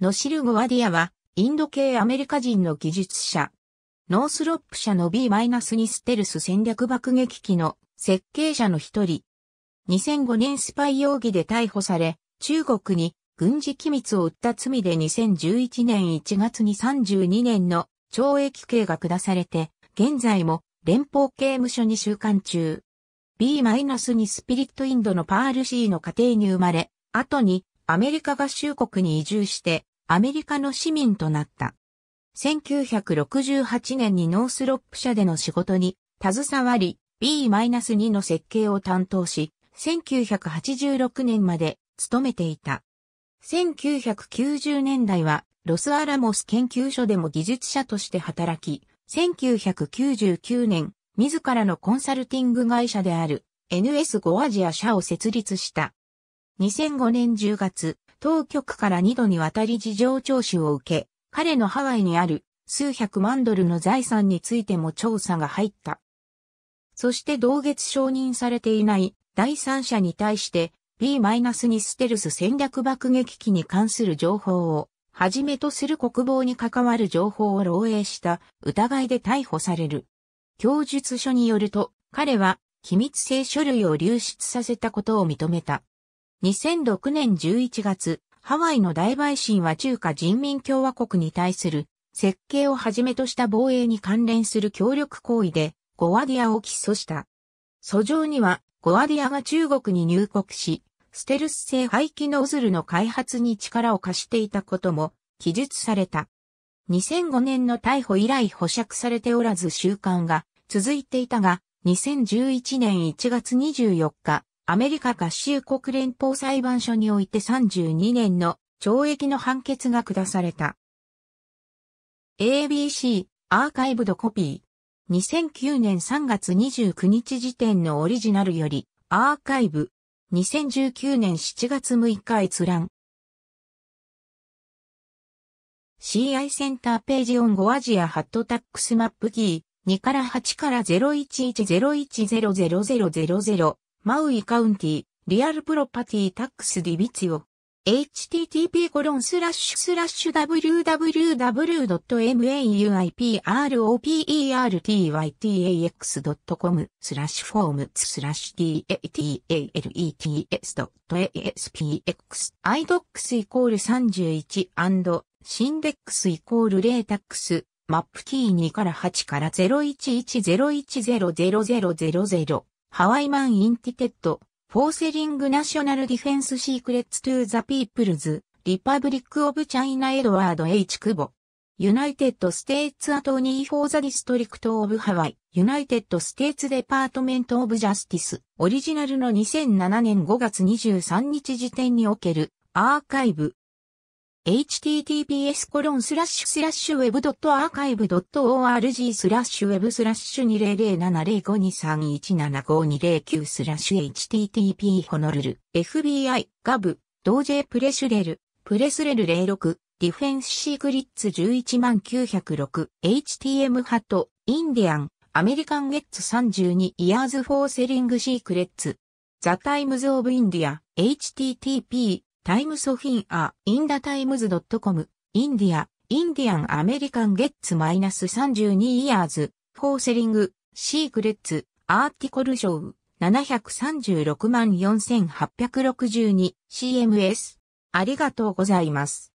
ノシル・ゴワディアは、インド系アメリカ人の技術者。ノースロップ社の B-2 ステルス戦略爆撃機の設計者の一人。2005年スパイ容疑で逮捕され、中国に軍事機密を売った罪で2011年1月に32年の懲役刑が下されて、現在も連邦刑務所に収監中。B-2 スピリットインドのパールシーの家庭に生まれ、後にアメリカ合衆国に移住して、アメリカの市民となった。1968年にノースロップ社での仕事に携わり、B-2 の設計を担当し、1986年まで勤めていた。1990年代はロスアラモス研究所でも技術者として働き、1999年、自らのコンサルティング会社である NS5 アジア社を設立した。2005年10月、当局から2度にわたり事情聴取を受け、彼のハワイにある数百万ドルの財産についても調査が入った。そして同月承認されていない第三者に対して B-2 ステルス戦略爆撃機に関する情報をはじめとする国防に関わる情報を漏洩した疑いで逮捕される。供述書によると彼は機密性書類を流出させたことを認めた。2006年11月、ハワイの大陪審は中華人民共和国に対する設計をはじめとした防衛に関連する協力行為でゴアディアを起訴した。訴状にはゴアディアが中国に入国し、ステルス製排気ノズルの開発に力を貸していたことも記述された。2005年の逮捕以来保釈されておらず習慣が続いていたが、2011年1月24日、アメリカ合衆国連邦裁判所において32年の懲役の判決が下された。ABC アーカイブドコピー2009年3月29日時点のオリジナルよりアーカイブ2019年7月6日閲覧 CI センターページオンゴアジアハットタックスマップキー2から8から0 1 1 0 1 0 0 0 0 0マウイカウンティ、リアルプロパティタックスディビツオ。http コロンスラッシュスラッシュ www.mauipropertytax.com スラッシュフォームスラッシュ t a t a l e t s a s p x idocs イコール31シンデックスイコールレータックスマップキー2から8から01110100000ハワイマンインティテッド、フォーセリングナショナルディフェンスシークレッツトゥーザピープルズ、リパブリックオブチャイナエドワード H クボ。ユナイテッドステイツアトニーフォーザディストリクトオブハワイ、ユナイテッドステイツデパートメントオブジャスティス、オリジナルの2007年5月23日時点におけるアーカイブ、https コロンスラッシュスラッシュウェブドットアーカイブドット org スラッシュウェブスラッシュ20070523175209スラッシュ http ホノルル FBI ガブ同 J プレシュレルプレスレル06ディフェンスシークリッツ11906 HTM ハットインディアンアメリカンゲッツ32イヤーズフォーセリングシークレッツザタイムズオブインディア http タイムソフィンア、インダタイムズ .com、インディア、インディアンアメリカンゲッツマイナス32イヤーズ、フォーセリング、シークレッツ、アーティコルショー、736万 4862CMS。ありがとうございます。